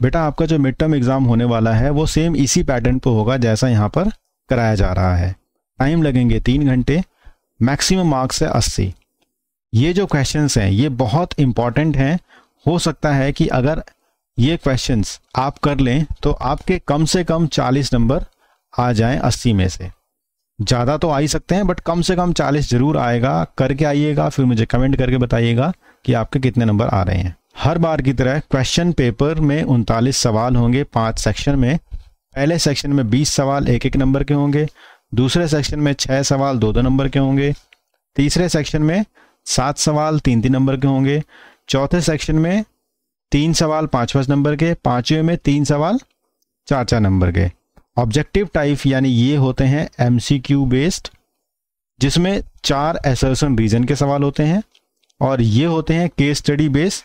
बेटा आपका जो मिड टर्म एग्जाम होने वाला है वो सेम इसी पैटर्न पर होगा जैसा यहाँ पर कराया जा रहा है टाइम लगेंगे तीन घंटे मैक्सिमम मार्क्स है अस्सी ये जो क्वेश्चंस हैं ये बहुत इंपॉर्टेंट हैं हो सकता है कि अगर ये क्वेश्चंस आप कर लें तो आपके कम से कम 40 नंबर आ जाएं 80 में से ज़्यादा तो आ ही सकते हैं बट कम से कम 40 जरूर आएगा करके आइएगा फिर मुझे कमेंट करके बताइएगा कि आपके कितने नंबर आ रहे हैं हर बार की तरह क्वेश्चन पेपर में उनतालीस सवाल होंगे पांच सेक्शन में पहले सेक्शन में बीस सवाल एक एक नंबर के होंगे दूसरे सेक्शन में छः सवाल दो दो नंबर के होंगे तीसरे सेक्शन में सात सवाल तीन तीन नंबर के होंगे चौथे सेक्शन में तीन सवाल पाँच पाँच नंबर के पाँचवें में तीन सवाल चार चार नंबर के ऑब्जेक्टिव टाइप यानी ये होते हैं एम सी क्यू बेस्ड जिसमें चार एसर्सन रीजन के सवाल होते हैं और ये होते हैं केस स्टडी बेस्ड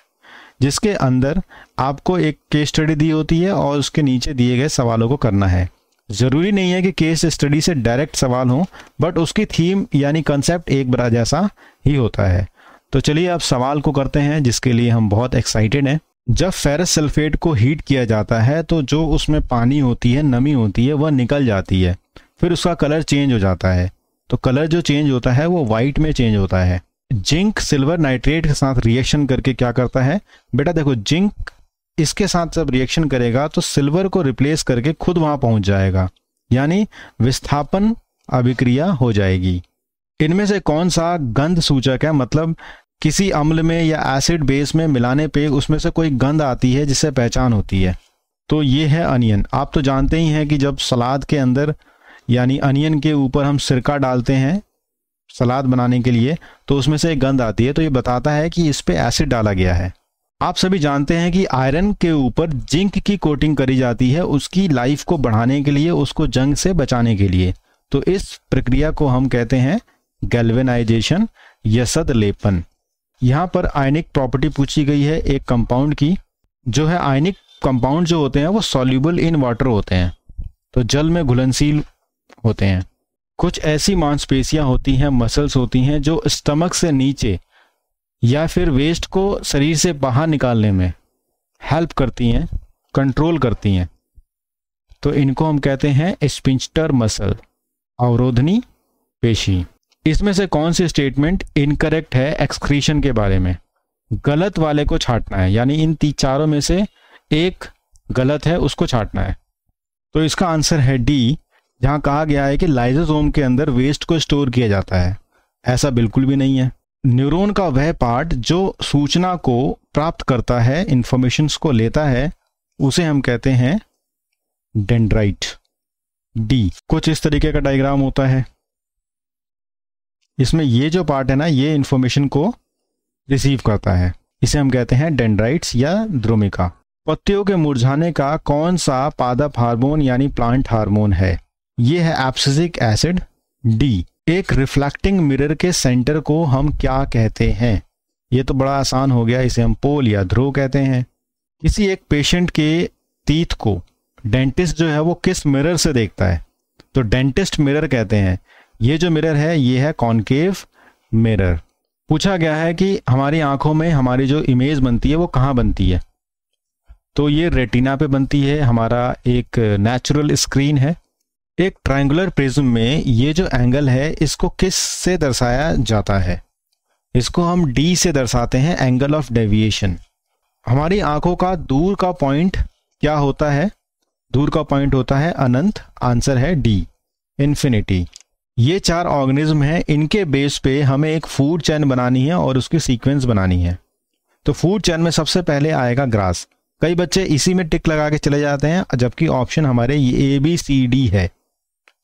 जिसके अंदर आपको एक केस स्टडी दी होती है और उसके नीचे दिए गए सवालों को करना है ज़रूरी नहीं है कि केस स्टडी से डायरेक्ट सवाल हो बट उसकी थीम यानी कंसेप्ट एक बड़ा जैसा ही होता है तो चलिए आप सवाल को करते हैं जिसके लिए हम बहुत एक्साइटेड हैं जब फेरस सल्फेट को हीट किया जाता है तो जो उसमें पानी होती है नमी होती है वह निकल जाती है फिर उसका कलर चेंज हो जाता है तो कलर जो चेंज होता है वो वाइट में चेंज होता है जिंक सिल्वर नाइट्रेट के साथ रिएक्शन करके क्या करता है बेटा देखो जिंक इसके साथ जब रिएक्शन करेगा तो सिल्वर को रिप्लेस करके खुद वहां पहुंच जाएगा यानी विस्थापन अभिक्रिया हो जाएगी इनमें से कौन सा गंध सूचक है मतलब किसी अम्ल में या एसिड बेस में मिलाने पे उसमें से कोई गंध आती है जिससे पहचान होती है तो ये है अनियन आप तो जानते ही हैं कि जब सलाद के अंदर यानी अनियन के ऊपर हम सिरका डालते हैं सलाद बनाने के लिए तो उसमें से एक गंध आती है तो ये बताता है कि इस पर एसिड डाला गया है आप सभी जानते हैं कि आयरन के ऊपर जिंक की कोटिंग करी जाती है उसकी लाइफ को बढ़ाने के लिए उसको जंग से बचाने के लिए तो इस प्रक्रिया को हम कहते हैं गैल्वेनाइजेशन यसद लेपन यहाँ पर आयनिक प्रॉपर्टी पूछी गई है एक कंपाउंड की जो है आयनिक कंपाउंड जो होते हैं वो सॉल्यूबल इन वाटर होते हैं तो जल में घुलनशील होते हैं कुछ ऐसी मांसपेशियां होती हैं मसल्स होती हैं जो स्टमक से नीचे या फिर वेस्ट को शरीर से बाहर निकालने में हेल्प करती हैं कंट्रोल करती हैं तो इनको हम कहते हैं स्पिंस्टर मसल अवरोधनी पेशी इसमें से कौन सी स्टेटमेंट इनकरेक्ट है एक्सक्रीशन के बारे में गलत वाले को छाटना है यानी इन तीन चारों में से एक गलत है उसको छाटना है तो इसका आंसर है डी जहाँ कहा गया है कि लाइजोसोम के अंदर वेस्ट को स्टोर किया जाता है ऐसा बिल्कुल भी नहीं है न्यूरॉन का वह पार्ट जो सूचना को प्राप्त करता है इंफॉर्मेशन को लेता है उसे हम कहते हैं डेंड्राइट डी कुछ इस तरीके का डायग्राम होता है इसमें ये जो पार्ट है ना ये इंफॉर्मेशन को रिसीव करता है इसे हम कहते हैं डेंड्राइट्स या द्रोमिका पत्तियों के मुरझाने का कौन सा पादप हार्मोन यानी प्लांट हार्मोन है ये है एप्सिक एसिड डी एक रिफ्लेक्टिंग मिरर के सेंटर को हम क्या कहते हैं ये तो बड़ा आसान हो गया इसे हम पोल या ध्रुव कहते हैं किसी एक पेशेंट के तीत को डेंटिस्ट जो है वो किस मिरर से देखता है तो डेंटिस्ट मिरर कहते हैं ये जो मिरर है ये है कॉन्केव मिरर पूछा गया है कि हमारी आंखों में हमारी जो इमेज बनती है वो कहाँ बनती है तो ये रेटिना पे बनती है हमारा एक नेचुरल स्क्रीन है एक ट्रायंगुलर प्रिज्म में ये जो एंगल है इसको किस से दर्शाया जाता है इसको हम डी से दर्शाते हैं एंगल ऑफ डेविएशन हमारी आंखों का दूर का पॉइंट क्या होता है दूर का पॉइंट होता है अनंत आंसर है डी इन्फिनिटी ये चार ऑर्गेनिज्म हैं इनके बेस पे हमें एक फूड चैन बनानी है और उसकी सीक्वेंस बनानी है तो फूड चैन में सबसे पहले आएगा ग्रास कई बच्चे इसी में टिक लगा के चले जाते हैं जबकि ऑप्शन हमारे ए बी सी डी है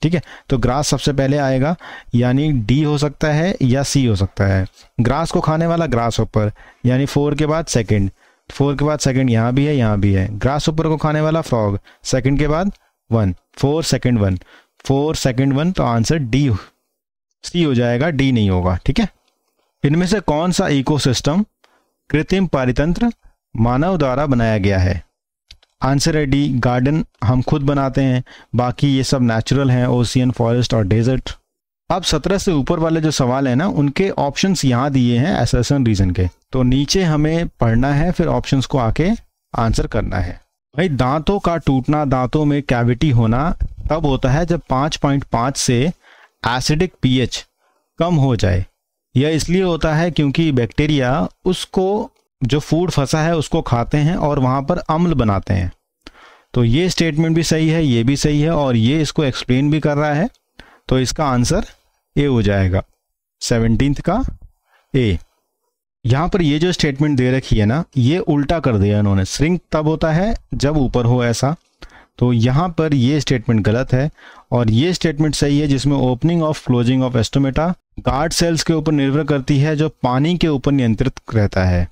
ठीक है तो ग्रास सबसे पहले आएगा यानी डी हो सकता है या सी हो सकता है ग्रास को खाने वाला ग्रास ऊपर यानी फोर के बाद सेकंड फोर के बाद सेकंड यहाँ भी है यहाँ भी है ग्रास ऊपर को खाने वाला फ्रॉग सेकंड के बाद one four second one four second one तो आंसर डी सी हो जाएगा डी नहीं होगा ठीक है इनमें से कौन सा इकोसिस्टम कृत्रिम पारितंत्र मानव द्वारा बनाया गया है आंसर है डी गार्डन हम खुद बनाते हैं बाकी ये सब नेचुरल हैं ओशियन फॉरेस्ट और डेजर्ट अब सत्रह से ऊपर वाले जो सवाल है ना उनके ऑप्शंस यहाँ दिए हैं एसेसन रीजन के तो नीचे हमें पढ़ना है फिर ऑप्शंस को आके आंसर करना है भाई दांतों का टूटना दांतों में कैविटी होना तब होता है जब 5.5 से एसिडिक पीएच कम हो जाए यह इसलिए होता है क्योंकि बैक्टीरिया उसको जो फूड फंसा है उसको खाते हैं और वहां पर अम्ल बनाते हैं तो ये स्टेटमेंट भी सही है ये भी सही है और ये इसको एक्सप्लेन भी कर रहा है तो इसका आंसर ए हो जाएगा सेवनटीन का ए यहां पर ये जो स्टेटमेंट दे रखी है ना ये उल्टा कर दिया इन्होंने श्रिंक तब होता है जब ऊपर हो ऐसा तो यहां पर ये स्टेटमेंट गलत है और ये स्टेटमेंट सही है जिसमें opening of closing of stomata guard cells के ऊपर निर्भर करती है जो पानी के ऊपर नियंत्रित रहता है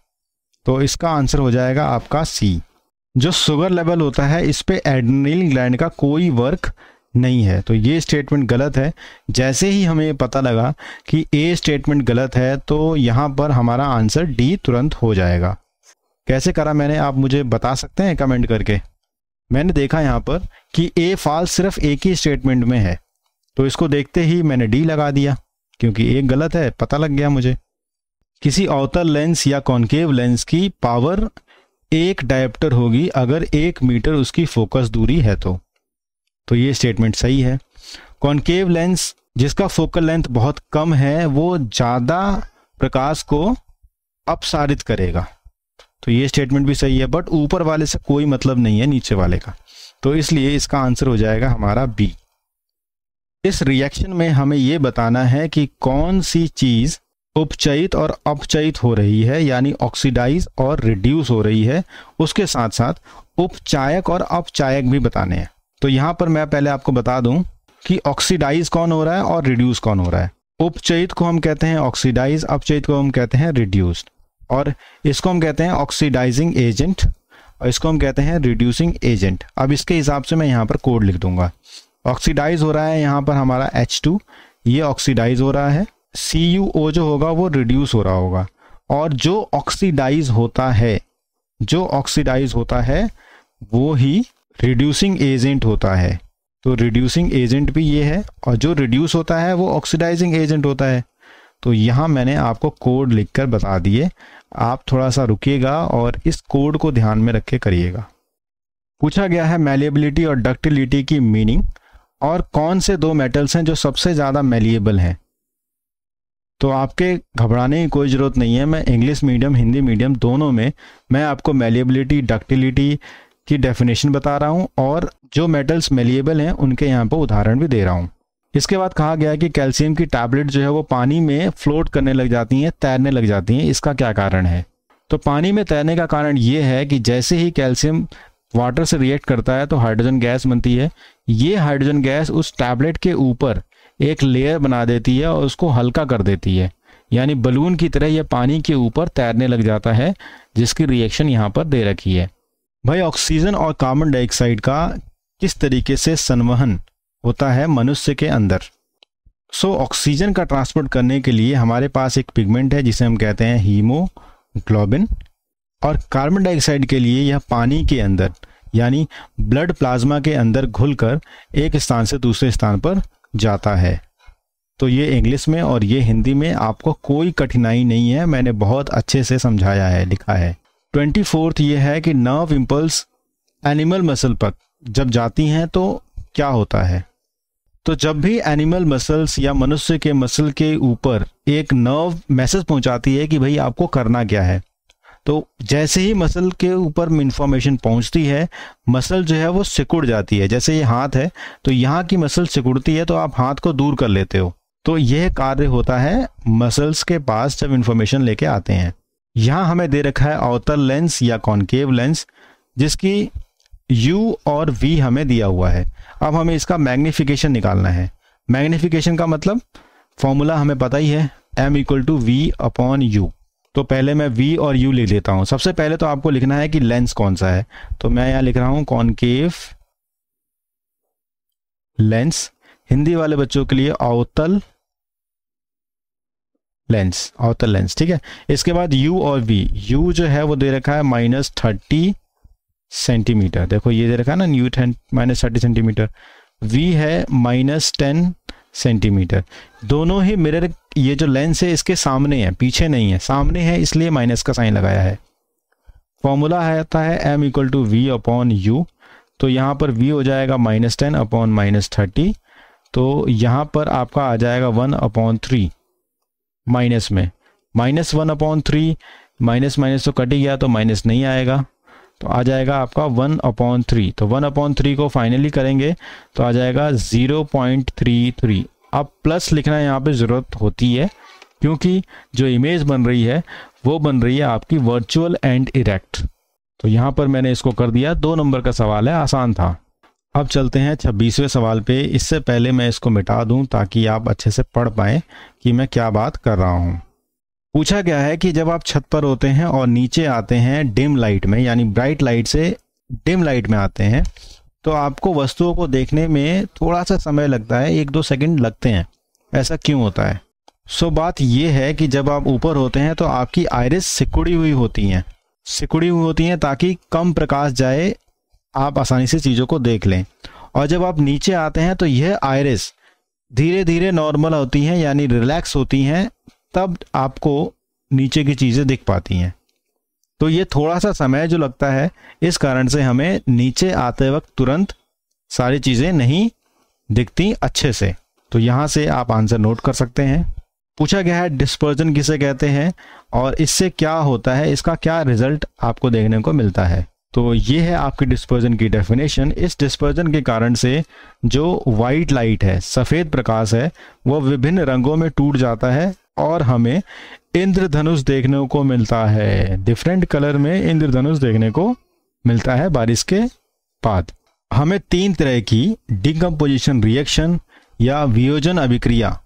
तो इसका आंसर हो जाएगा आपका सी जो शुगर लेवल होता है इस पर एडनिल ग्लैंड का कोई वर्क नहीं है तो ये स्टेटमेंट गलत है जैसे ही हमें पता लगा कि ए स्टेटमेंट गलत है तो यहाँ पर हमारा आंसर डी तुरंत हो जाएगा कैसे करा मैंने आप मुझे बता सकते हैं कमेंट करके मैंने देखा यहाँ पर कि ए फाल सिर्फ एक ही स्टेटमेंट में है तो इसको देखते ही मैंने डी लगा दिया क्योंकि एक गलत है पता लग गया मुझे किसी अवतल लेंस या कॉन्केव लेंस की पावर एक डायप्टर होगी अगर एक मीटर उसकी फोकस दूरी है तो तो ये स्टेटमेंट सही है कॉन्केव लेंस जिसका फोकल लेंथ बहुत कम है वो ज़्यादा प्रकाश को अपसारित करेगा तो ये स्टेटमेंट भी सही है बट ऊपर वाले से कोई मतलब नहीं है नीचे वाले का तो इसलिए इसका आंसर हो जाएगा हमारा बी इस रिएक्शन में हमें ये बताना है कि कौन सी चीज़ उपचयित और अपचयित हो रही है यानी ऑक्सीडाइज और रिड्यूस हो रही है उसके साथ साथ उपचायक और अपचायक भी बताने हैं तो यहां पर मैं पहले आपको बता दूं कि ऑक्सीडाइज कौन हो रहा है और रिड्यूस कौन हो रहा है उपचयित को हम कहते हैं ऑक्सीडाइज अपचयित को हम कहते हैं रिड्यूस्ड और इसको हम कहते हैं ऑक्सीडाइजिंग एजेंट और इसको हम कहते हैं रिड्यूसिंग एजेंट अब इसके हिसाब से मैं यहाँ पर कोड लिख दूंगा ऑक्सीडाइज हो रहा है यहाँ पर हमारा H2 ये ऑक्सीडाइज हो रहा है सी यू ओ जो होगा वो रिड्यूस हो रहा होगा और जो ऑक्सीडाइज होता है जो ऑक्सीडाइज होता है वो ही रिड्यूसिंग एजेंट होता है तो रिड्यूसिंग एजेंट भी ये है और जो रिड्यूस होता है वो ऑक्सीडाइजिंग एजेंट होता है तो यहाँ मैंने आपको कोड लिखकर बता दिए आप थोड़ा सा रुकिएगा और इस कोड को ध्यान में रख के करिएगा पूछा गया है मेलिएबिलिटी और डक्टिलिटी की मीनिंग और कौन से दो मेटल्स हैं जो सबसे ज़्यादा मेलिएबल हैं तो आपके घबराने की कोई ज़रूरत नहीं है मैं इंग्लिश मीडियम हिंदी मीडियम दोनों में मैं आपको मेलेबिलिटी डक्टिलिटी की डेफिनेशन बता रहा हूँ और जो मेटल्स मेलिएबल हैं उनके यहाँ पर उदाहरण भी दे रहा हूँ इसके बाद कहा गया है कि कैल्शियम की टैबलेट जो है वो पानी में फ्लोट करने लग जाती हैं तैरने लग जाती हैं इसका क्या कारण है तो पानी में तैरने का कारण ये है कि जैसे ही कैल्शियम वाटर से रिएक्ट करता है तो हाइड्रोजन गैस बनती है ये हाइड्रोजन गैस उस टैबलेट के ऊपर एक लेयर बना देती है और उसको हल्का कर देती है यानी बलून की तरह यह पानी के ऊपर तैरने लग जाता है जिसकी रिएक्शन यहाँ पर दे रखी है भाई ऑक्सीजन और कार्बन डाइऑक्साइड का किस तरीके से संवहन होता है मनुष्य के अंदर सो so, ऑक्सीजन का ट्रांसपोर्ट करने के लिए हमारे पास एक पिगमेंट है जिसे हम कहते हैं हीमोग्लोबिन और कार्बन डाइऑक्साइड के लिए यह पानी के अंदर यानी ब्लड प्लाज्मा के अंदर घुलकर एक स्थान से दूसरे स्थान पर जाता है तो ये इंग्लिश में और ये हिंदी में आपको कोई कठिनाई नहीं है मैंने बहुत अच्छे से समझाया है लिखा है ट्वेंटी फोर्थ ये है कि नर्व इम्पल्स एनिमल मसल पर जब जाती हैं तो क्या होता है तो जब भी एनिमल मसल्स या मनुष्य के मसल के ऊपर एक नर्व मैसेज पहुंचाती है कि भाई आपको करना क्या है तो जैसे ही मसल के ऊपर इन्फॉर्मेशन पहुंचती है मसल जो है वो सिकुड़ जाती है जैसे ये हाथ है तो यहाँ की मसल सिकुड़ती है तो आप हाथ को दूर कर लेते हो तो यह कार्य होता है मसल्स के पास जब इन्फॉर्मेशन लेके आते हैं यहाँ हमें दे रखा है अवतल लेंस या कॉन्केव लेंस जिसकी यू और वी हमें दिया हुआ है अब हमें इसका मैग्निफिकेशन निकालना है मैग्निफिकेशन का मतलब फॉर्मूला हमें पता ही है m equal to v upon u तो पहले मैं वी और यू लिख लेता हूं सबसे पहले तो आपको लिखना है कि लेंस कौन सा है तो मैं यहां लिख रहा हूं कॉनकेव लेंस हिंदी वाले बच्चों के लिए अवतल लेंस अवतल लेंस ठीक है इसके बाद यू और वी यू जो है वो दे रखा है माइनस थर्टी सेंटीमीटर देखो ये दे रखा है ना u minus thirty centimetre v है माइनस टेन सेंटीमीटर दोनों ही मिरर ये जो लेंस है इसके सामने है पीछे नहीं है सामने है इसलिए माइनस का साइन लगाया है फॉर्मूला आता है m equal to v upon u तो यहाँ पर वी हो जाएगा minus ten upon minus thirty तो यहाँ पर आपका आ जाएगा वन अपॉन थ्री माइनस में minus one upon three minus minus तो कट ही गया तो माइनस नहीं आएगा तो आ जाएगा आपका वन अपॉन थ्री तो वन अपॉन थ्री को फाइनली करेंगे तो आ जाएगा ज़ीरो पॉइंट थ्री थ्री अब प्लस लिखना यहाँ पे ज़रूरत होती है क्योंकि जो इमेज बन रही है वो बन रही है आपकी वर्चुअल एंड इरेक्ट तो यहाँ पर मैंने इसको कर दिया दो नंबर का सवाल है आसान था अब चलते हैं छब्बीसवें सवाल पे इससे पहले मैं इसको मिटा दूं ताकि आप अच्छे से पढ़ पाएं कि मैं क्या बात कर रहा हूँ पूछा गया है कि जब आप छत पर होते हैं और नीचे आते हैं डिम लाइट में यानी ब्राइट लाइट से डिम लाइट में आते हैं तो आपको वस्तुओं को देखने में थोड़ा सा समय लगता है एक दो सेकंड लगते हैं ऐसा क्यों होता है सो बात यह है कि जब आप ऊपर होते हैं तो आपकी आयरिस सिकुड़ी हुई होती हैं सिकुड़ी हुई होती हैं ताकि कम प्रकाश जाए आप आसानी से चीज़ों को देख लें और जब आप नीचे आते हैं तो यह आयरिस धीरे धीरे नॉर्मल होती हैं यानी रिलैक्स होती हैं तब आपको नीचे की चीज़ें दिख पाती हैं तो ये थोड़ा सा समय जो लगता है इस कारण से हमें नीचे आते वक्त तुरंत सारी चीज़ें नहीं दिखती अच्छे से तो यहाँ से आप आंसर नोट कर सकते हैं पूछा गया है डिस्पर्जन किसे कहते हैं और इससे क्या होता है इसका क्या रिजल्ट आपको देखने को मिलता है तो ये है आपकी डिस्पर्जन की डेफिनेशन इस डिस्पर्जन के कारण से जो वाइट लाइट है सफ़ेद प्रकाश है वह विभिन्न रंगों में टूट जाता है और हमें इंद्रधनुष देखने को मिलता है डिफरेंट कलर में इंद्रधनुष देखने को मिलता है बारिश के बाद हमें तीन तरह की डिकम्पोजिशन रिएक्शन या वियोजन अभिक्रिया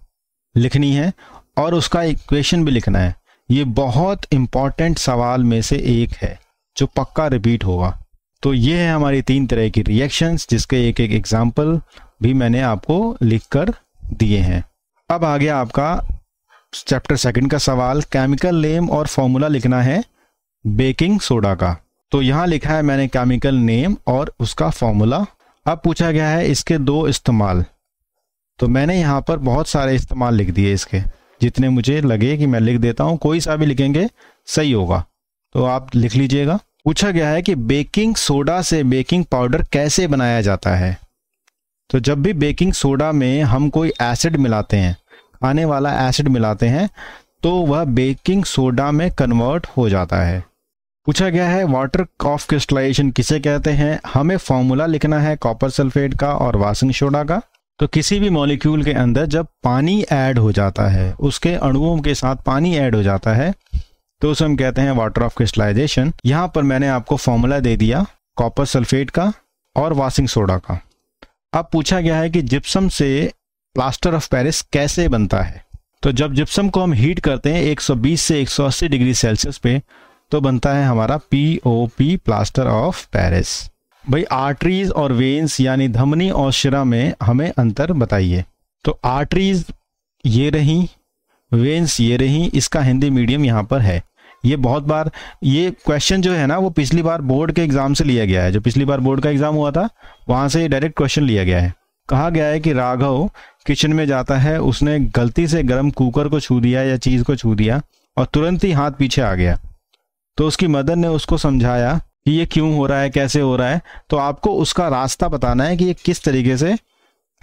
लिखनी है और उसका इक्वेशन भी लिखना है ये बहुत इंपॉर्टेंट सवाल में से एक है जो पक्का रिपीट होगा तो ये है हमारी तीन तरह की रिएक्शंस जिसके एक एक एग्जाम्पल भी मैंने आपको लिख कर दिए हैं अब आ गया आपका चैप्टर सेकंड का सवाल केमिकल नेम और फॉर्मूला लिखना है बेकिंग सोडा का तो यहाँ लिखा है मैंने केमिकल नेम और उसका फॉर्मूला अब पूछा गया है इसके दो इस्तेमाल तो मैंने यहाँ पर बहुत सारे इस्तेमाल लिख दिए इसके जितने मुझे लगे कि मैं लिख देता हूँ कोई सा भी लिखेंगे सही होगा तो आप लिख लीजिएगा पूछा गया है कि बेकिंग सोडा से बेकिंग पाउडर कैसे बनाया जाता है तो जब भी बेकिंग सोडा में हम कोई एसिड मिलाते हैं आने वाला एसिड मिलाते हैं तो वह बेकिंग सोडा में कन्वर्ट हो जाता है पूछा गया है वाटर ऑफ क्रिस्टलाइजेशन किसे कहते हैं हमें फॉर्मूला लिखना है कॉपर सल्फेट का और वासिंग सोडा का तो किसी भी मॉलिक्यूल के अंदर जब पानी ऐड हो जाता है उसके अणुओं के साथ पानी ऐड हो जाता है तो उसे हम कहते हैं वाटर ऑफ क्रिस्टलाइजेशन यहाँ पर मैंने आपको फॉर्मूला दे दिया कॉपर सल्फेट का और वाशिंग सोडा का अब पूछा गया है कि जिप्सम से प्लास्टर ऑफ पेरिस कैसे बनता है तो जब जिप्सम को हम हीट करते हैं 120 से 180 डिग्री सेल्सियस पे तो बनता है हमारा P O P plaster of Paris भाई आर्टरीज और वेन्स यानी धमनी और शिरा में हमें अंतर बताइए तो आर्टरीज ये रही वेन्स ये रही इसका हिंदी मीडियम यहाँ पर है ये बहुत बार ये क्वेश्चन जो है ना वो पिछली बार बोर्ड के एग्जाम से लिया गया है जो पिछली बार बोर्ड का एग्जाम हुआ था वहां से डायरेक्ट क्वेश्चन लिया गया है कहा गया है कि राघव किचन में जाता है उसने गलती से गर्म कुकर को छू दिया या चीज को छू दिया और तुरंत ही हाथ पीछे आ गया तो उसकी मदर ने उसको समझाया कि ये क्यों हो रहा है कैसे हो रहा है तो आपको उसका रास्ता बताना है कि ये किस तरीके से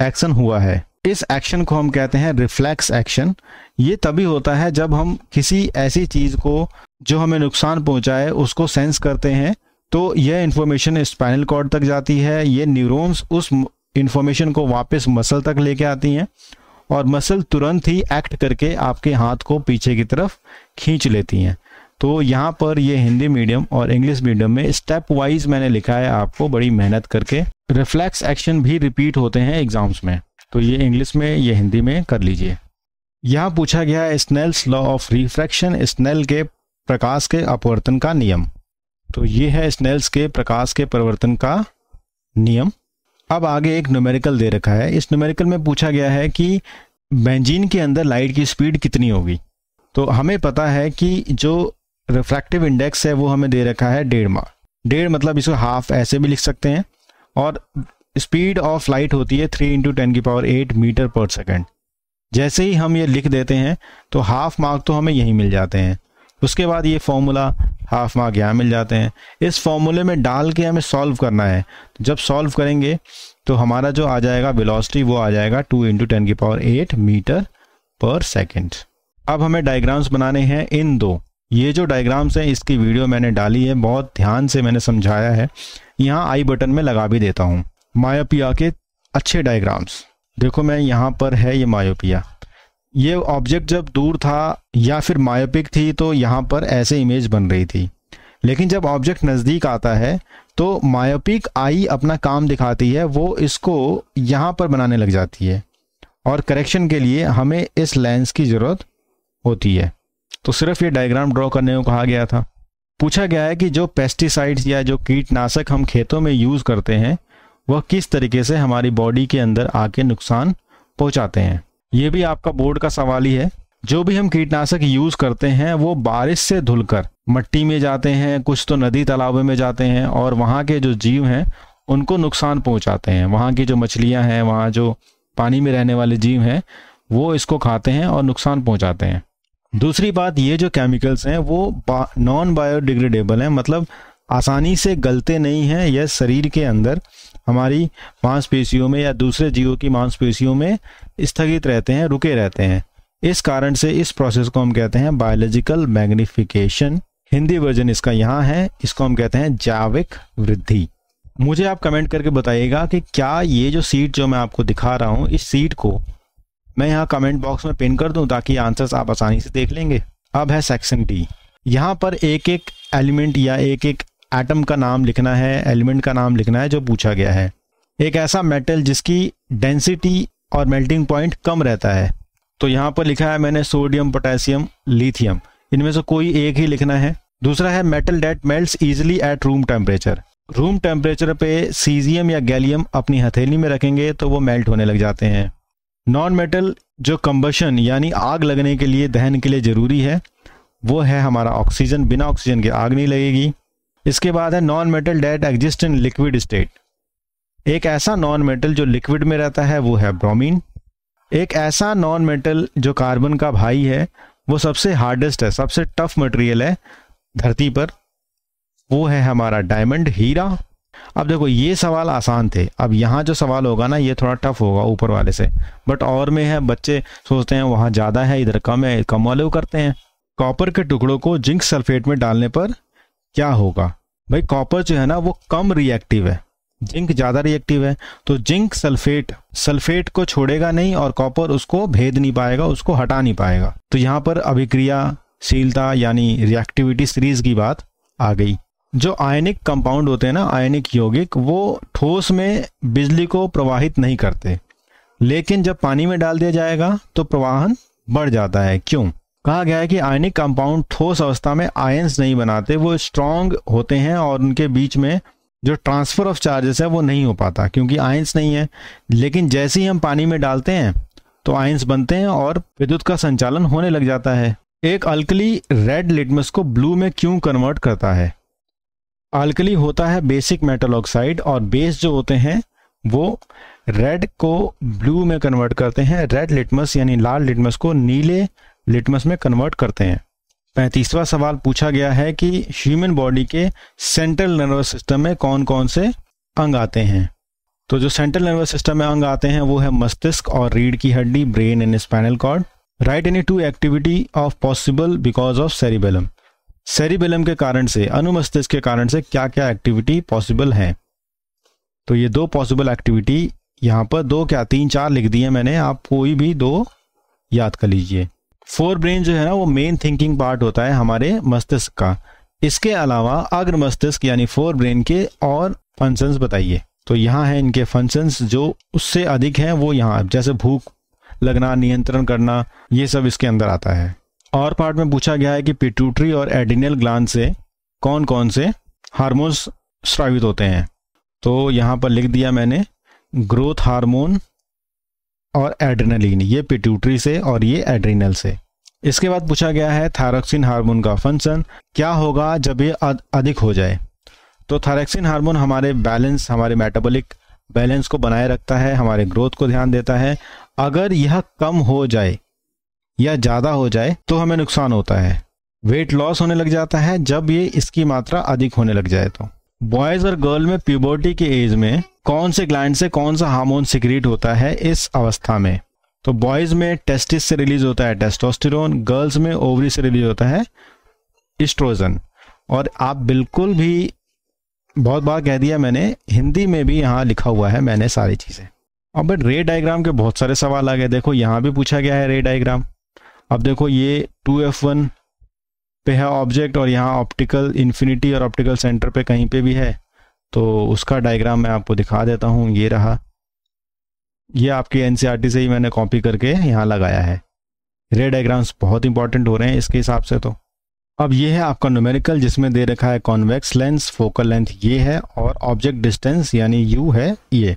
एक्शन हुआ है इस एक्शन को हम कहते हैं रिफ्लेक्स एक्शन ये तभी होता है जब हम किसी ऐसी चीज को जो हमें नुकसान पहुंचाए उसको सेंस करते हैं तो यह इन्फॉर्मेशन स्पाइनल कॉर्ड तक जाती है ये न्यूरॉन्स उस इन्फॉर्मेशन को वापस मसल तक लेके आती हैं और मसल तुरंत ही एक्ट करके आपके हाथ को पीछे की तरफ खींच लेती हैं तो यहाँ पर ये हिंदी मीडियम और इंग्लिश मीडियम में स्टेप वाइज मैंने लिखा है आपको बड़ी मेहनत करके रिफ्लेक्स एक्शन भी रिपीट होते हैं एग्जाम्स में तो ये इंग्लिश में ये हिंदी में कर लीजिए यहाँ पूछा गया है Snell's law of refraction Snell के प्रकाश के अपवर्तन का नियम तो ये है स्नेल्स के प्रकाश के परिवर्तन का नियम अब आगे एक न्यूमेरिकल दे रखा है इस न्यूमेरिकल में पूछा गया है कि बेंजीन के अंदर लाइट की स्पीड कितनी होगी तो हमें पता है कि जो रिफ्रैक्टिव इंडेक्स है वो हमें दे रखा है डेढ़ मार डेढ़ मतलब इसको हाफ ऐसे भी लिख सकते हैं और स्पीड ऑफ लाइट होती है थ्री इंटू टेन की power eight metre per second जैसे ही हम ये लिख देते हैं तो हाफ मार्क तो हमें यहीं मिल जाते हैं उसके बाद ये फॉर्मूला हाफ मार्क यहाँ मिल जाते हैं इस फॉर्मूले में डाल के हमें सॉल्व करना है जब सॉल्व करेंगे तो हमारा जो आ जाएगा वेलोसिटी वो आ जाएगा टू इंटू टेन की power eight metre per second अब हमें डायग्राम्स बनाने हैं इन दो ये जो डायग्राम्स हैं इसकी वीडियो मैंने डाली है बहुत ध्यान से मैंने समझाया है यहाँ आई बटन में लगा भी देता हूँ मायोपिया के अच्छे डायग्राम्स देखो मैं यहाँ पर है ये मायोपिया ये ऑब्जेक्ट जब दूर था या फिर मायोपिक थी तो यहाँ पर ऐसे इमेज बन रही थी लेकिन जब ऑब्जेक्ट नज़दीक आता है तो मायोपिक आई अपना काम दिखाती है वो इसको यहाँ पर बनाने लग जाती है और करेक्शन के लिए हमें इस लेंस की ज़रूरत होती है तो सिर्फ ये डायग्राम ड्रॉ करने को कहा गया था पूछा गया है कि जो पेस्टिसाइड्स या जो कीटनाशक हम खेतों में यूज़ करते हैं वह किस तरीके से हमारी बॉडी के अंदर आके नुकसान पहुँचाते हैं ये भी आपका बोर्ड का सवाल ही है जो भी हम कीटनाशक यूज करते हैं वो बारिश से धुलकर मट्टी में जाते हैं कुछ तो नदी तालाबों में जाते हैं और वहाँ के जो जीव हैं उनको नुकसान पहुँचाते हैं वहाँ की जो मछलियाँ हैं वहाँ जो पानी में रहने वाले जीव हैं वो इसको खाते हैं और नुकसान पहुँचाते हैं दूसरी बात ये जो केमिकल्स हैं वो नॉन बायोडिग्रेडेबल हैं मतलब आसानी से गलते नहीं हैं यह शरीर के अंदर हमारी मांसपेशियों में या दूसरे जीवों की मांसपेशियों में स्थगित रहते हैं रुके रहते हैं इस कारण से इस प्रोसेस को हम कहते हैं बायोलॉजिकल मैग्निफिकेशन हिंदी वर्जन इसका यहाँ है इसको हम कहते हैं जैविक वृद्धि मुझे आप कमेंट करके बताइएगा कि क्या ये जो सीट जो मैं आपको दिखा रहा हूँ इस सीट को मैं यहाँ कमेंट बॉक्स में पिन कर दूँ ताकि आंसर्स आप आसानी से देख लेंगे अब है सेक्शन डी यहाँ पर एक एक एलिमेंट या एक एक एटम का नाम लिखना है एलिमेंट का नाम लिखना है जो पूछा गया है एक ऐसा मेटल जिसकी डेंसिटी और मेल्टिंग पॉइंट कम रहता है तो यहाँ पर लिखा है मैंने सोडियम पोटेशियम लिथियम इनमें से कोई एक ही लिखना है दूसरा है metal that melt easily at room temperature room temperature पे सीजियम या गैलियम अपनी हथेली में रखेंगे तो वो मेल्ट होने लग जाते हैं नॉन मेटल जो कंबशन यानी आग लगने के लिए दहन के लिए ज़रूरी है वो है हमारा ऑक्सीजन बिना ऑक्सीजन के आग नहीं लगेगी इसके बाद है non metal that exist in liquid state एक ऐसा नॉन मेटल जो लिक्विड में रहता है वो है ब्रोमीन एक ऐसा नॉन मेटल जो कार्बन का भाई है वो सबसे हार्डेस्ट है सबसे टफ मटेरियल है धरती पर वो है हमारा डायमंड हीरा अब देखो ये सवाल आसान थे अब यहाँ जो सवाल होगा ना ये थोड़ा टफ होगा ऊपर वाले से बट और में है बच्चे सोचते हैं वहाँ ज़्यादा है इधर कम है कम वाले करते हैं कॉपर के टुकड़ों को जिंक सल्फेट में डालने पर क्या होगा भाई कॉपर जो है ना वो कम रिएक्टिव है जिंक ज़्यादा रिएक्टिव है तो जिंक सल्फेट सल्फेट को छोड़ेगा नहीं और कॉपर उसको भेद नहीं पाएगा उसको हटा नहीं पाएगा तो यहाँ पर अभिक्रियाशीलता यानी रिएक्टिविटी सीरीज की बात आ गई जो आयनिक कंपाउंड होते हैं ना आयनिक यौगिक वो ठोस में बिजली को प्रवाहित नहीं करते लेकिन जब पानी में डाल दिया जाएगा तो प्रवाहन बढ़ जाता है क्यों कहा गया है कि आयनिक कंपाउंड ठोस अवस्था में आयंस नहीं बनाते वो स्ट्रांग होते हैं और उनके बीच में जो ट्रांसफर ऑफ चार्जेस है वो नहीं हो पाता क्योंकि आयंस नहीं है लेकिन जैसे ही हम पानी में डालते हैं तो आयंस बनते हैं और विद्युत का संचालन होने लग जाता है एक अल्कली रेड लिटमस को ब्लू में क्यों कन्वर्ट करता है अल्कली होता है बेसिक मेटल ऑक्साइड और बेस जो होते हैं वो रेड को ब्लू में कन्वर्ट करते हैं रेड लिटमस यानी लाल लिटमस को नीले लिटमस में कन्वर्ट करते हैं पैंतीसवा सवाल पूछा गया है कि ह्यूमन बॉडी के सेंट्रल नर्वस सिस्टम में कौन कौन से अंग आते हैं तो जो सेंट्रल नर्वस सिस्टम में अंग आते हैं वो है मस्तिष्क और रीढ़ की हड्डी brain and spinal cord right any two activity of possible because of cerebellum cerebellum के कारण से अनुमस्तिष्क के कारण से क्या क्या एक्टिविटी पॉसिबल है तो ये दो पॉसिबल एक्टिविटी यहाँ पर दो क्या तीन चार लिख दिए मैंने आप कोई भी दो याद कर लीजिए फोर ब्रेन जो है ना वो मेन थिंकिंग पार्ट होता है हमारे मस्तिष्क का इसके अलावा अग्र मस्तिष्क यानी फोर ब्रेन के और फंक्शंस बताइए तो यहाँ है इनके फंक्शंस जो उससे अधिक हैं वो यहाँ जैसे भूख लगना नियंत्रण करना ये सब इसके अंदर आता है और पार्ट में पूछा गया है कि पिट्यूटरी और एडिनल ग्लान से कौन कौन से हार्मोन्स स्रावित होते हैं तो यहाँ पर लिख दिया मैंने ग्रोथ हार्मोन और एड्रेनलिन ये पिट्यूटरी से और ये एड्रीनल से इसके बाद पूछा गया है थायरोक्सिन हार्मोन का फंक्शन क्या होगा जब ये अधिक हो जाए तो थायरोक्सिन हार्मोन हमारे बैलेंस हमारे मेटाबॉलिक बैलेंस को बनाए रखता है हमारे ग्रोथ को ध्यान देता है अगर यह कम हो जाए या ज़्यादा हो जाए तो हमें नुकसान होता है वेट लॉस होने लग जाता है जब ये इसकी मात्रा अधिक होने लग जाए तो बॉयज और गर्ल में प्यूबर्टी के एज में कौन से ग्लैंड से कौन सा हार्मोन सिक्रीट होता है इस अवस्था में तो बॉयज में टेस्टिस से रिलीज होता है टेस्टोस्टेरोन गर्ल्स में ओवरी से रिलीज होता है इस्ट्रोजन और आप बिल्कुल भी बहुत बार कह दिया मैंने हिंदी में भी यहाँ लिखा हुआ है मैंने सारी चीज़ें अब बट रे डायग्राम के बहुत सारे सवाल आ गए देखो यहाँ भी पूछा गया है रे डायग्राम अब देखो ये टू एफ वन पे है ऑब्जेक्ट और यहाँ ऑप्टिकल इन्फिनिटी और ऑप्टिकल सेंटर पे कहीं पे भी है तो उसका डायग्राम मैं आपको दिखा देता हूँ ये रहा ये आपकी एन e से ही मैंने कॉपी करके यहाँ लगाया है रे डायग्राम्स बहुत इंपॉर्टेंट हो रहे हैं इसके हिसाब से तो अब ये है आपका न्यूमेरिकल जिसमें दे रखा है कॉन्वेक्स लेंस फोकल लेंथ ये है और ऑब्जेक्ट डिस्टेंस यानी यू है ये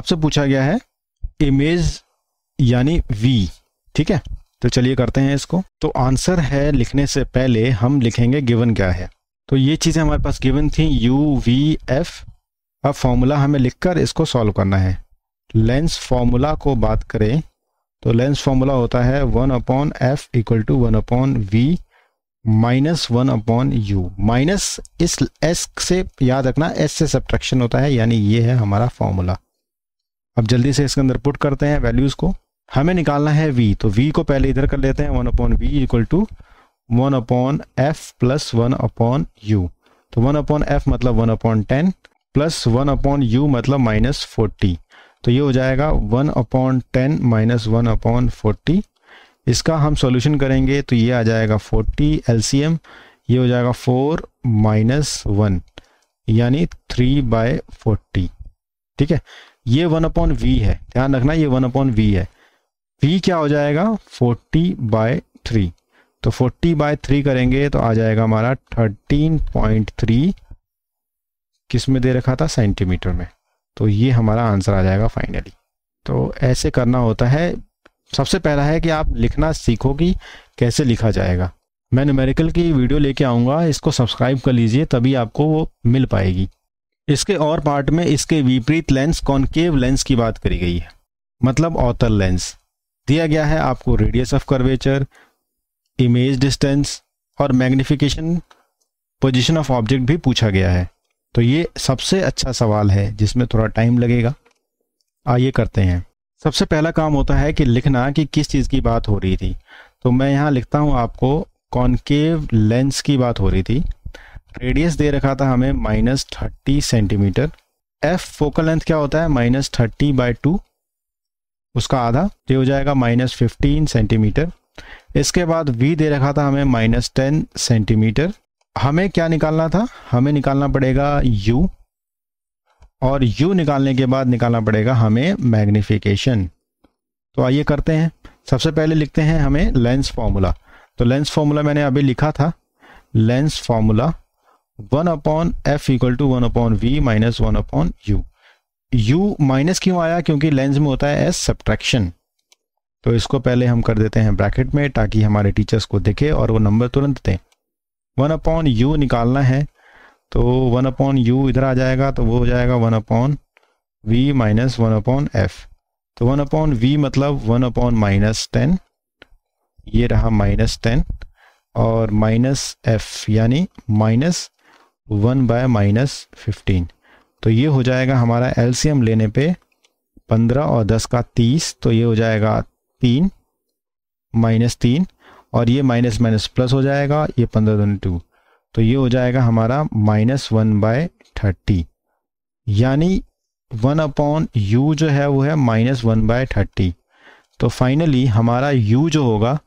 आपसे पूछा गया है इमेज यानी वी ठीक है तो चलिए करते हैं इसको तो आंसर है लिखने से पहले हम लिखेंगे गिवन क्या है तो ये चीज़ें हमारे पास गिवन थी यू वी एफ अब फॉर्मूला हमें लिखकर इसको सॉल्व करना है लेंस फॉर्मूला को बात करें तो लेंस फॉर्मूला होता है one upon f equal to one upon v minus one upon u minus इस एस से याद रखना एस से सब्ट्रैक्शन होता है यानी ये है हमारा फॉर्मूला अब जल्दी से इसके अंदर पुट करते हैं वैल्यूज़ को हमें निकालना है v तो v को पहले इधर कर लेते हैं one upon v equal to one upon f plus one upon u तो वन अपॉन एफ मतलब one upon ten plus one upon u मतलब माइनस फोर्टी तो ये हो जाएगा one upon ten minus one upon forty इसका हम solution करेंगे तो ये आ जाएगा फोर्टी एलसीएम ये हो जाएगा फोर माइनस वन यानी थ्री बाय फोर्टी ठीक है ये वन अपॉन वी है ध्यान रखना ये वन अपॉन वी है वी क्या हो जाएगा 40 बाय थ्री तो 40 बाय थ्री करेंगे तो आ जाएगा हमारा 13.3 किस में दे रखा था सेंटीमीटर में तो ये हमारा आंसर आ जाएगा फाइनली तो ऐसे करना होता है सबसे पहला है कि आप लिखना सीखो कि कैसे लिखा जाएगा मैं न्यूमेरिकल की वीडियो लेके आऊँगा इसको सब्सक्राइब कर लीजिए तभी आपको वो मिल पाएगी इसके और पार्ट में इसके विपरीत लेंस कॉन्केव लेंस की बात करी गई है मतलब ऑथर लेंस दिया गया है आपको radius of curvature image distance और मैग्निफिकेशन पोजीशन ऑफ ऑब्जेक्ट भी पूछा गया है तो ये सबसे अच्छा सवाल है जिसमें थोड़ा टाइम लगेगा आइए करते हैं सबसे पहला काम होता है कि लिखना कि किस चीज़ की बात हो रही थी तो मैं यहाँ लिखता हूँ आपको कॉन्केव लेंस की बात हो रही थी रेडियस दे रखा था हमें minus thirty centimetre f focal length क्या होता है माइनस थर्टी बाई टू उसका आधा ये हो जाएगा माइनस फिफ्टीन सेंटीमीटर इसके बाद वी दे रखा था हमें माइनस टेन सेंटीमीटर हमें क्या निकालना था हमें निकालना पड़ेगा यू और यू निकालने के बाद निकालना पड़ेगा हमें मैग्निफिकेशन तो आइए करते हैं सबसे पहले लिखते हैं हमें लेंस फॉर्मूला तो लेंस फॉर्मूला मैंने अभी लिखा था lens formula one upon f equal to one upon v minus one upon u u minus क्यों आया क्योंकि लेंस में होता है एस सब्ट्रैक्शन तो इसको पहले हम कर देते हैं ब्रैकेट में ताकि हमारे टीचर्स को दिखे और वो नंबर तुरंत दें वन अपॉन यू निकालना है तो वन अपॉन यू इधर आ जाएगा तो वो हो जाएगा one upon v minus one upon f तो वन अपॉन वी मतलब वन अपॉन माइनस टेन ये रहा माइनस टेन और माइनस एफ यानी minus one by minus fifteen तो ये हो जाएगा हमारा एलसीएम लेने पे पंद्रह और दस का तीस तो ये हो जाएगा तीन माइनस तीन और ये माइनस माइनस प्लस हो जाएगा ये पंद्रह दोनों टू तो ये हो जाएगा हमारा माइनस वन बाय थर्टी यानी वन अपॉन यू जो है वो है माइनस वन बाय थर्टी तो फाइनली हमारा यू जो होगा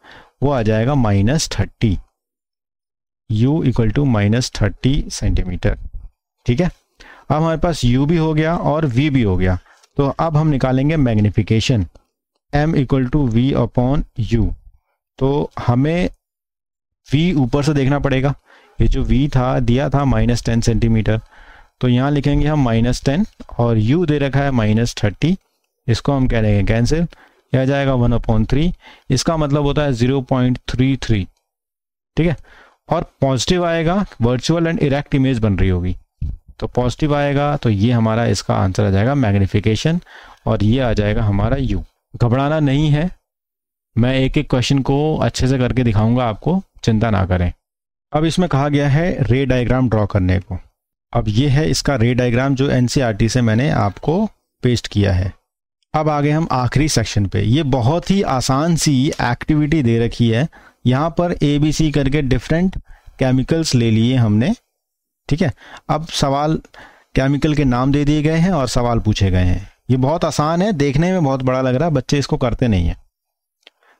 वो आ जाएगा minus thirty u equal to minus thirty centimetre ठीक है अब हमारे पास यू भी हो गया और वी भी हो गया तो अब हम निकालेंगे magnification m equal to v upon u तो हमें वी ऊपर से देखना पड़ेगा ये जो वी था दिया था माइनस टेन सेंटीमीटर तो यहाँ लिखेंगे हम माइनस टेन और यू दे रखा है माइनस थर्टी इसको हम कह देंगे कैंसिल यह जाएगा वन अपॉइंट थ्री इसका मतलब होता है जीरो पॉइंट थ्री थ्री ठीक है और पॉजिटिव आएगा वर्चुअल एंड इरेक्ट इमेज बन रही होगी तो पॉजिटिव आएगा तो ये हमारा इसका आंसर आ जाएगा मैग्निफिकेशन और ये आ जाएगा हमारा यू घबराना नहीं है मैं एक एक क्वेश्चन को अच्छे से करके दिखाऊंगा आपको चिंता ना करें अब इसमें कहा गया है रे डायग्राम ड्रॉ करने को अब ये है इसका रे डायग्राम जो एन e से मैंने आपको पेस्ट किया है अब आगे हम आखिरी सेक्शन पे ये बहुत ही आसान सी एक्टिविटी दे रखी है यहाँ पर ए बी सी करके डिफरेंट केमिकल्स ले लिए हमने ठीक है अब सवाल केमिकल के नाम दे दिए गए हैं और सवाल पूछे गए हैं ये बहुत आसान है देखने में बहुत बड़ा लग रहा है बच्चे इसको करते नहीं है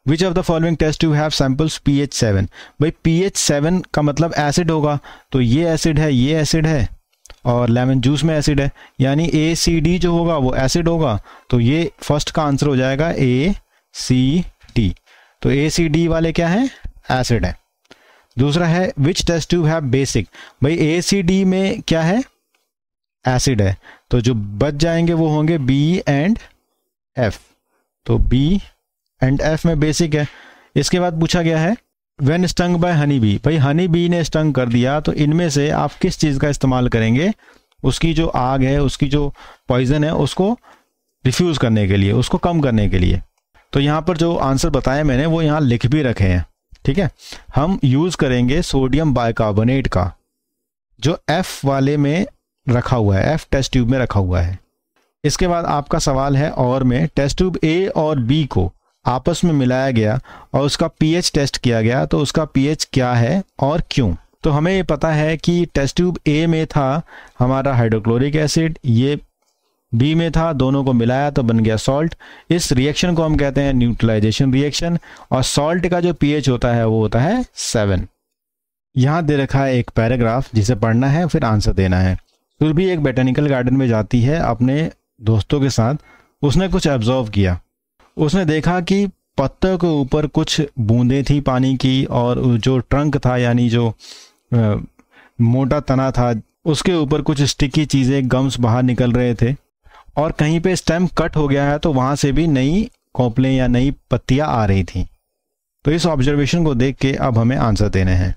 which of the following test you have samples P H seven भाई पी एच सेवन का मतलब एसिड होगा तो ये एसिड है ये एसिड है और लेमन जूस में एसिड है यानी ए सी डी जो होगा वो एसिड होगा तो ये फर्स्ट का आंसर हो जाएगा ए सी डी तो ए सी डी वाले क्या हैं एसिड है दूसरा है विच टेस्ट ट्यूब है बेसिक भाई ए सी डी में क्या है एसिड है तो जो बच जाएंगे वो होंगे बी एंड एफ तो बी एंड एफ में बेसिक है इसके बाद पूछा गया है when stung by honey bee भाई हनी बी ने स्टंग कर दिया तो इनमें से आप किस चीज़ का इस्तेमाल करेंगे उसकी जो आग है उसकी जो पॉइजन है उसको रिफ्यूज़ करने के लिए उसको कम करने के लिए तो यहाँ पर जो आंसर बताया मैंने वो यहाँ लिख भी रखे हैं ठीक है हम यूज करेंगे सोडियम बाइकार्बोनेट का जो एफ वाले में रखा हुआ है एफ टेस्ट ट्यूब में रखा हुआ है इसके बाद आपका सवाल है और में टेस्ट ट्यूब ए और बी को आपस में मिलाया गया और उसका पीएच टेस्ट किया गया तो उसका पीएच क्या है और क्यों तो हमें ये पता है कि टेस्ट ट्यूब ए में था हमारा हाइड्रोक्लोरिक एसिड ये बी में था दोनों को मिलाया तो बन गया सॉल्ट इस रिएक्शन को हम कहते हैं न्यूट्रलाइजेशन रिएक्शन और सॉल्ट का जो पीएच होता है वो होता है सेवन यहां दे रखा है एक पैराग्राफ जिसे पढ़ना है फिर आंसर देना है भी एक बोटेनिकल गार्डन में जाती है अपने दोस्तों के साथ उसने कुछ ऑब्जर्व किया उसने देखा कि पत्तों के ऊपर कुछ बूंदे थी पानी की और जो ट्रंक था यानी जो आ, मोटा तना था उसके ऊपर कुछ स्टिकी चीज़ें गम्स बाहर निकल रहे थे और कहीं पे स्टेम कट हो गया है तो वहां से भी नई कोपले या नई पत्तियां आ रही थी तो इस ऑब्जर्वेशन को देख के अब हमें आंसर देने हैं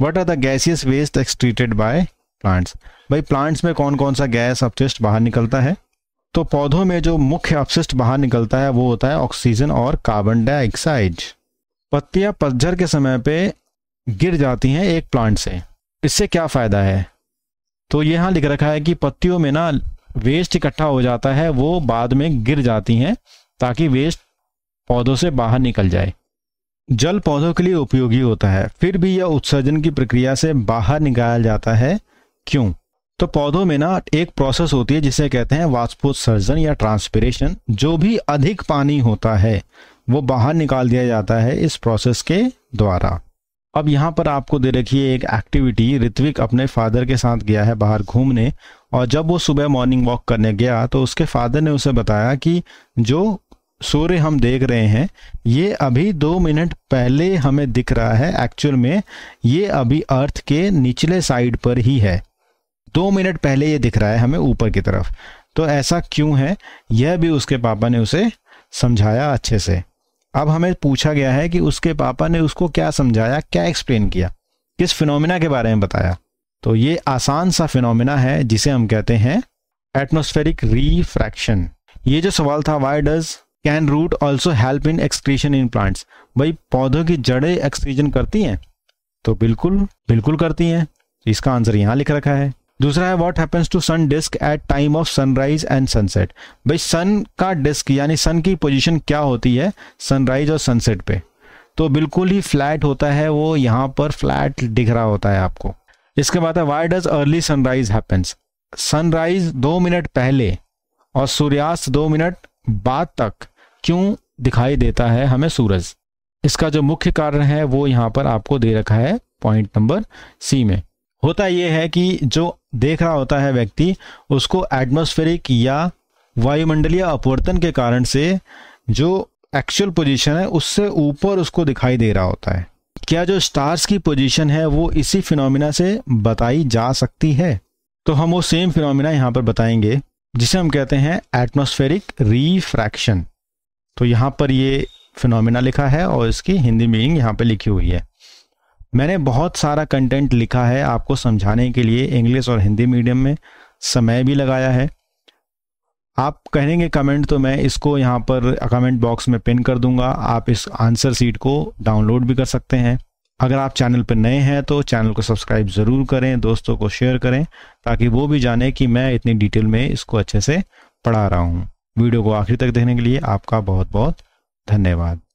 what are the gaseous waste excreted by plants भाई प्लांट्स में कौन कौन सा गैस अपशिष्ट बाहर निकलता है तो पौधों में जो मुख्य अपशिष्ट बाहर निकलता है वो होता है ऑक्सीजन और कार्बन डाइऑक्साइड पत्तियां पतझर के समय पे गिर जाती हैं एक प्लांट से इससे क्या फ़ायदा है तो यहाँ लिख रखा है कि पत्तियों में ना वेस्ट इकट्ठा हो जाता है वो बाद में गिर जाती हैं ताकि वेस्ट पौधों से बाहर निकल जाए जल पौधों के लिए उपयोगी होता है फिर भी यह उत्सर्जन की प्रक्रिया से बाहर निकाला जाता है क्यों तो पौधों में ना एक प्रोसेस होती है जिसे कहते हैं वाष्पोत्सर्जन या ट्रांसपिरेशन जो भी अधिक पानी होता है वो बाहर निकाल दिया जाता है इस प्रोसेस के द्वारा अब यहाँ पर आपको दे रखी है एक एक्टिविटी ऋत्विक अपने फादर के साथ गया है बाहर घूमने और जब वो सुबह मॉर्निंग वॉक करने गया तो उसके फादर ने उसे बताया कि जो सूर्य हम देख रहे हैं ये अभी दो मिनट पहले हमें दिख रहा है एक्चुअल में ये अभी अर्थ के निचले साइड पर ही है दो मिनट पहले ये दिख रहा है हमें ऊपर की तरफ तो ऐसा क्यों है यह भी उसके पापा ने उसे समझाया अच्छे से अब हमें पूछा गया है कि उसके पापा ने उसको क्या समझाया क्या एक्सप्लेन किया किस फिनोमिना के बारे में बताया तो ये आसान सा फिनोमिना है जिसे हम कहते हैं एटमोस्फेरिक रिफ्रैक्शन ये जो सवाल था why does can root also help in excretion in plants भाई पौधों की जड़ें एक्सक्रीजन करती हैं तो बिल्कुल बिल्कुल करती हैं तो इसका आंसर यहाँ लिख रखा है दूसरा है what happens to sun disc at time of sunrise and sunset भाई सन का डिस्क यानी सन की पोजीशन क्या होती है सनराइज और सनसेट पे तो बिल्कुल ही फ्लैट होता है वो यहाँ पर फ्लैट दिख रहा होता है आपको इसके बाद है why does early sunrise happens sunrise दो मिनट पहले और सूर्यास्त दो मिनट बाद तक क्यों दिखाई देता है हमें सूरज इसका जो मुख्य कारण है वो यहाँ पर आपको दे रखा है पॉइंट नंबर सी में होता यह है कि जो देख रहा होता है व्यक्ति उसको एटमोस्फेरिक या वायुमंडलीय अपवर्तन के कारण से जो एक्चुअल पोजीशन है उससे ऊपर उसको दिखाई दे रहा होता है क्या जो स्टार्स की पोजीशन है वो इसी फिनोमिना से बताई जा सकती है तो हम वो सेम फिनोमिना यहाँ पर बताएंगे जिसे हम कहते हैं एटमोस्फेरिक रिफ्रैक्शन तो यहाँ पर ये फिनोमिना लिखा है और इसकी हिंदी मीनिंग यहाँ पर लिखी हुई है मैंने बहुत सारा कंटेंट लिखा है आपको समझाने के लिए इंग्लिश और हिंदी मीडियम में समय भी लगाया है आप कहेंगे कमेंट तो मैं इसको यहाँ पर कमेंट बॉक्स में पिन कर दूंगा आप इस आंसर सीट को डाउनलोड भी कर सकते हैं अगर आप चैनल पर नए हैं तो चैनल को सब्सक्राइब ज़रूर करें दोस्तों को शेयर करें ताकि वो भी जाने कि मैं इतनी डिटेल में इसको अच्छे से पढ़ा रहा हूँ वीडियो को आखिर तक देखने के लिए आपका बहुत बहुत धन्यवाद